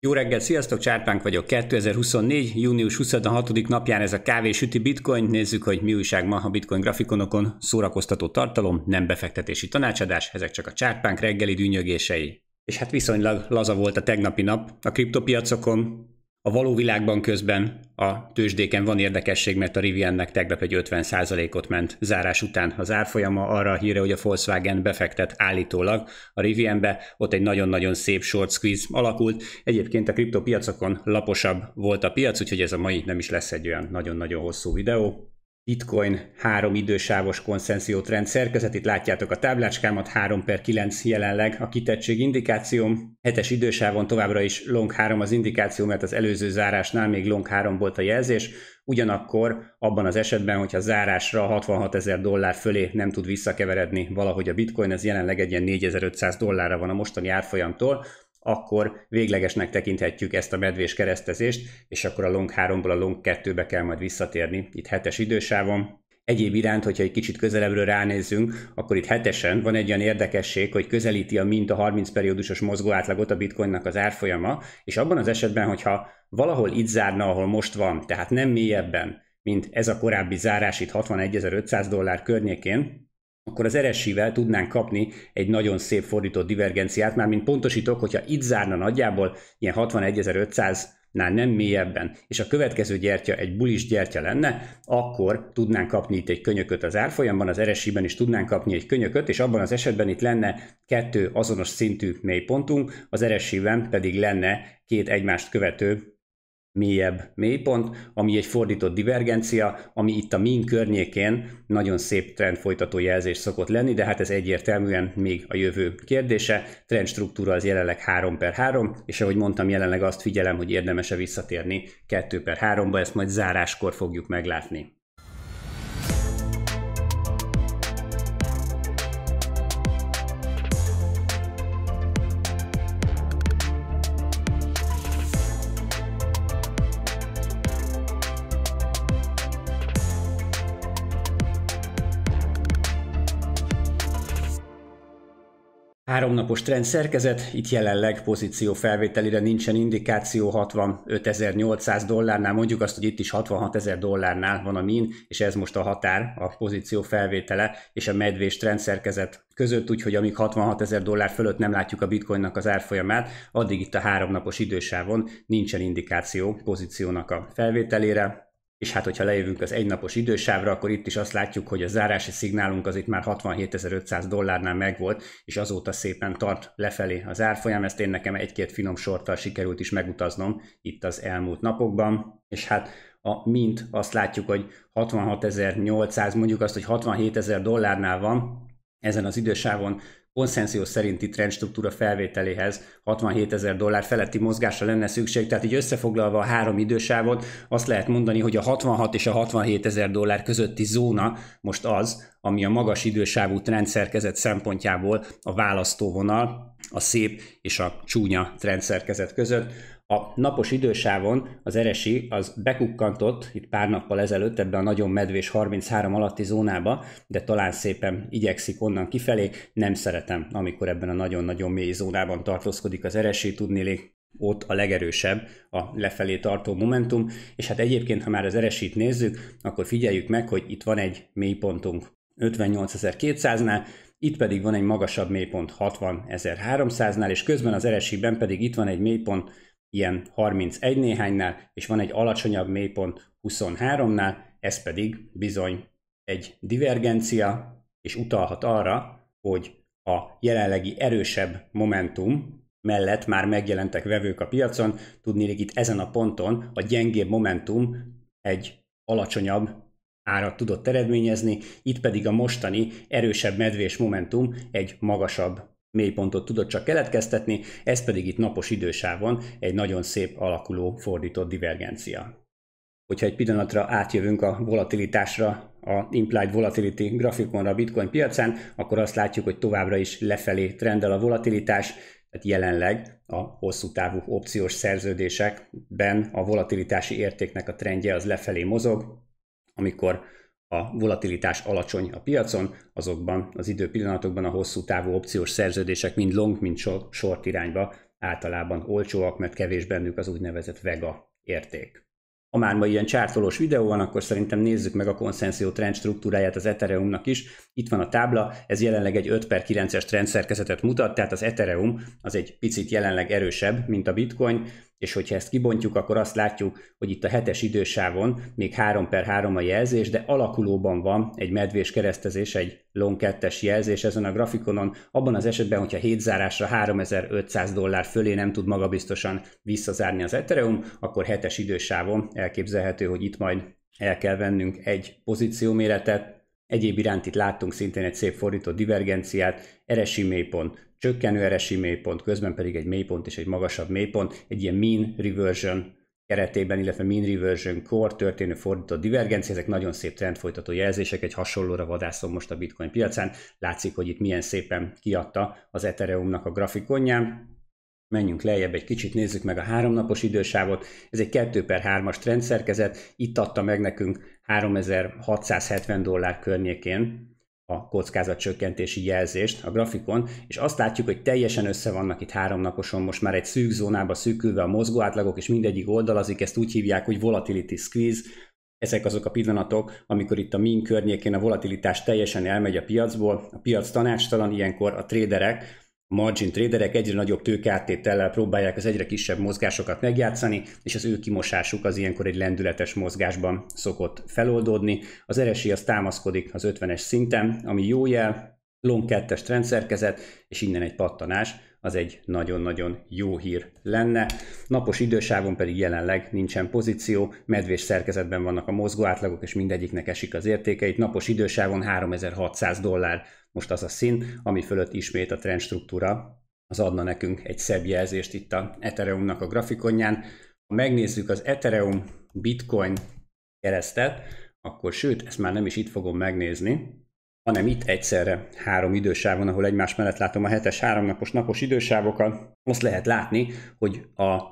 Jó reggelt, sziasztok, Csárpánk vagyok. 2024. június 26. napján ez a kávésüti bitcoin. Nézzük, hogy mi újság ma a bitcoin grafikonokon. Szórakoztató tartalom, nem befektetési tanácsadás, ezek csak a Csárpánk reggeli dűnyögései. És hát viszonylag laza volt a tegnapi nap a kriptopiacokon, a való világban közben a tőzsdéken van érdekesség, mert a Riviennek tegnap egy 50%-ot ment zárás után. Az árfolyama arra a híre, hogy a Volkswagen befektet állítólag a Rivienbe, ott egy nagyon-nagyon szép short squeeze alakult. Egyébként a kriptopiacokon laposabb volt a piac, úgyhogy ez a mai nem is lesz egy olyan nagyon-nagyon hosszú videó. Bitcoin három idősávos konszenziót rendszerkezet. Itt Látjátok a táblácskámat, 3 per 9 jelenleg a kitettség indikációm. Hetes idősávon továbbra is long 3 az indikáció, mert az előző zárásnál még long 3 volt a jelzés. Ugyanakkor abban az esetben, hogyha zárásra 66 ezer dollár fölé nem tud visszakeveredni valahogy a bitcoin, ez jelenleg egy ilyen 4500 dollárra van a mostani árfolyamtól, akkor véglegesnek tekinthetjük ezt a medvés keresztezést, és akkor a long 3-ból a long 2-be kell majd visszatérni, itt hetes idősávon. Egyéb iránt, hogyha egy kicsit közelebbről ránézzünk, akkor itt hetesen van egy olyan érdekesség, hogy közelíti a mint a 30 periódusos mozgó átlagot a bitcoinnak az árfolyama, és abban az esetben, hogyha valahol itt zárna, ahol most van, tehát nem mélyebben, mint ez a korábbi zárás itt 61.500 dollár környékén, akkor az RSI-vel tudnánk kapni egy nagyon szép fordított divergenciát, már mint pontosítok, hogyha itt zárna nagyjából ilyen 61500 nál nem mélyebben, és a következő gyertya egy bulis gyertya lenne, akkor tudnánk kapni itt egy könyököt az árfolyamban, az eresiben is tudnánk kapni egy könyököt, és abban az esetben itt lenne kettő azonos szintű mélypontunk, az eresiben pedig lenne két egymást követő mélyebb mélypont, ami egy fordított divergencia, ami itt a min környékén nagyon szép trend folytató jelzés szokott lenni, de hát ez egyértelműen még a jövő kérdése. Trend struktúra az jelenleg 3 per 3, és ahogy mondtam, jelenleg azt figyelem, hogy érdemese visszatérni 2 per 3-ba, ezt majd záráskor fogjuk meglátni. Háromnapos trend szerkezet, itt jelenleg pozíció felvételire nincsen indikáció, 65.800 dollárnál, mondjuk azt, hogy itt is 66.000 dollárnál van a min, és ez most a határ, a pozíció felvétele és a medvés trend szerkezet között, úgyhogy amíg 66.000 dollár fölött nem látjuk a bitcoinnak az árfolyamát, addig itt a háromnapos idősávon nincsen indikáció pozíciónak a felvételére, és hát, hogyha lejövünk az egynapos idősávra, akkor itt is azt látjuk, hogy a zárási szignálunk az itt már 67.500 dollárnál megvolt, és azóta szépen tart lefelé az árfolyam. Ezt én nekem egy-két finom sorttal sikerült is megutaznom itt az elmúlt napokban. És hát a mint azt látjuk, hogy 66.800, mondjuk azt, hogy 67.000 dollárnál van, ezen az idősávon konszenziós szerinti trendstruktúra felvételéhez 67 ezer dollár feletti mozgásra lenne szükség, tehát így összefoglalva a három idősávot azt lehet mondani, hogy a 66 és a 67 ezer dollár közötti zóna most az, ami a magas idősávú trendszerkezet szempontjából a választóvonal, a szép és a csúnya trendszerkezet között. A napos idősávon az eresi az bekukkantott itt pár nappal ezelőtt ebbe a nagyon medvés 33 alatti zónába, de talán szépen igyekszik onnan kifelé. Nem szeretem, amikor ebben a nagyon-nagyon mély zónában tartózkodik az eresi, tudnélik ott a legerősebb a lefelé tartó momentum, és hát egyébként, ha már az eresít nézzük, akkor figyeljük meg, hogy itt van egy mélypontunk 58.200-nál, itt pedig van egy magasabb mélypont 60.300-nál, és közben az eresiben pedig itt van egy mélypont ilyen 31 néhánynál, és van egy alacsonyabb mélypont 23-nál, ez pedig bizony egy divergencia, és utalhat arra, hogy a jelenlegi erősebb momentum mellett már megjelentek vevők a piacon, tudnélik itt ezen a ponton a gyengébb momentum egy alacsonyabb árat tudott eredményezni, itt pedig a mostani erősebb medvés momentum egy magasabb mélypontot tudott csak keletkeztetni, ez pedig itt napos idősávon egy nagyon szép alakuló fordított divergencia. Hogyha egy pillanatra átjövünk a volatilitásra, a implied volatility grafikonra a bitcoin piacán, akkor azt látjuk, hogy továbbra is lefelé trendel a volatilitás, tehát jelenleg a hosszú távú opciós szerződésekben a volatilitási értéknek a trendje az lefelé mozog, amikor a volatilitás alacsony a piacon, azokban az időpillanatokban a hosszú távú opciós szerződések mind long, mind short irányba általában olcsóak, mert kevés bennük az úgynevezett vega érték. Ha már ma ilyen csártolós videó van, akkor szerintem nézzük meg a konszenzió trend struktúráját az Ethereumnak is. Itt van a tábla, ez jelenleg egy 5 per 9-es szerkezetet mutat, tehát az Ethereum az egy picit jelenleg erősebb, mint a Bitcoin, és hogyha ezt kibontjuk, akkor azt látjuk, hogy itt a hetes idősávon még 3 per 3 a jelzés, de alakulóban van egy medvés keresztezés, egy long 2 jelzés ezen a grafikonon, abban az esetben, hogyha hétzárásra 3500 dollár fölé nem tud magabiztosan visszazárni az Ethereum, akkor hetes idősávon elképzelhető, hogy itt majd el kell vennünk egy pozíció méretet. Egyéb iránt itt láttunk szintén egy szép fordított divergenciát, eresi mélypont, csökkenő eresi mélypont, közben pedig egy mélypont és egy magasabb mélypont, egy ilyen mean reversion keretében, illetve mean reversion core történő fordított divergencia, ezek nagyon szép trendfolytató jelzések, egy hasonlóra vadászom most a bitcoin piacán, látszik, hogy itt milyen szépen kiadta az Ethereumnak a grafikonján, Menjünk lejjebb egy kicsit, nézzük meg a háromnapos idősávot. Ez egy 2 per 3-as trendszerkezet, itt adta meg nekünk 3670 dollár környékén a kockázatcsökkentési jelzést a grafikon, és azt látjuk, hogy teljesen össze vannak itt háromnaposon, most már egy szűk zónába szűkülve a átlagok, és mindegyik oldalazik, ezt úgy hívják, hogy volatility squeeze, ezek azok a pillanatok, amikor itt a min környékén a volatilitás teljesen elmegy a piacból, a piac tanástalan, ilyenkor a traderek margin traderek egyre nagyobb tőkeáttétellel próbálják az egyre kisebb mozgásokat megjátszani, és az ő kimosásuk az ilyenkor egy lendületes mozgásban szokott feloldódni. Az RSI az támaszkodik az 50-es szinten, ami jó jel, Long 2-es trendszerkezet, és innen egy pattanás, az egy nagyon-nagyon jó hír lenne. Napos idősávon pedig jelenleg nincsen pozíció, medvés szerkezetben vannak a mozgó átlagok, és mindegyiknek esik az értékeit. Napos idősávon 3600 dollár most az a szín, ami fölött ismét a trendstruktúra az adna nekünk egy szebb jelzést itt a Ethereumnak a grafikonján. Ha megnézzük az Ethereum Bitcoin keresztet, akkor sőt, ezt már nem is itt fogom megnézni, hanem itt egyszerre három idősávon, ahol egymás mellett látom a hetes háromnapos napos idősávokat, azt lehet látni, hogy a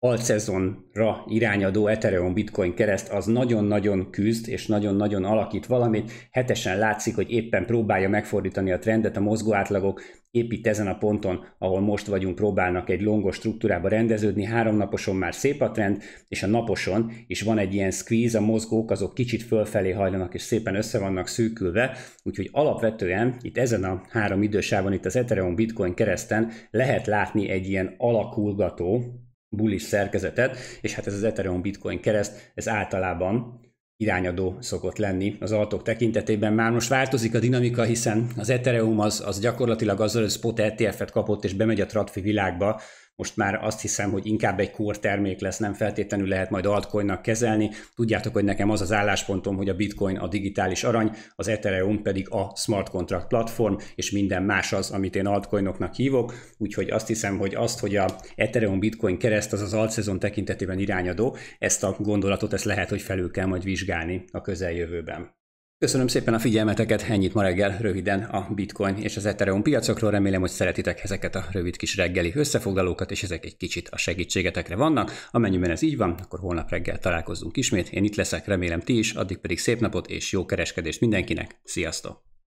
alszezonra irányadó Ethereum Bitcoin kereszt az nagyon-nagyon küzd és nagyon-nagyon alakít valamit. Hetesen látszik, hogy éppen próbálja megfordítani a trendet, a mozgó átlagok épp itt ezen a ponton, ahol most vagyunk, próbálnak egy longos struktúrába rendeződni, háromnaposon már szép a trend, és a naposon is van egy ilyen squeeze, a mozgók azok kicsit fölfelé hajlanak, és szépen össze vannak szűkülve, úgyhogy alapvetően itt ezen a három idősávon itt az Ethereum Bitcoin kereszten lehet látni egy ilyen alakulgató, bullish szerkezetet, és hát ez az Ethereum Bitcoin kereszt, ez általában irányadó szokott lenni az altok tekintetében. Már most változik a dinamika, hiszen az Ethereum az, az gyakorlatilag azzal, hogy spot ETF-et kapott és bemegy a tradfi világba, most már azt hiszem, hogy inkább egy kór termék lesz, nem feltétlenül lehet majd altcoinnak kezelni. Tudjátok, hogy nekem az az álláspontom, hogy a bitcoin a digitális arany, az Ethereum pedig a smart contract platform, és minden más az, amit én altcoinoknak hívok, úgyhogy azt hiszem, hogy azt, hogy a Ethereum bitcoin kereszt az az altszezon tekintetében irányadó, ezt a gondolatot, ezt lehet, hogy felül kell majd vizsgálni a közeljövőben. Köszönöm szépen a figyelmeteket, ennyit ma reggel röviden a Bitcoin és az Ethereum piacokról. Remélem, hogy szeretitek ezeket a rövid kis reggeli összefoglalókat, és ezek egy kicsit a segítségetekre vannak. Amennyiben ez így van, akkor holnap reggel találkozunk ismét. Én itt leszek, remélem ti is, addig pedig szép napot és jó kereskedést mindenkinek. Sziasztok!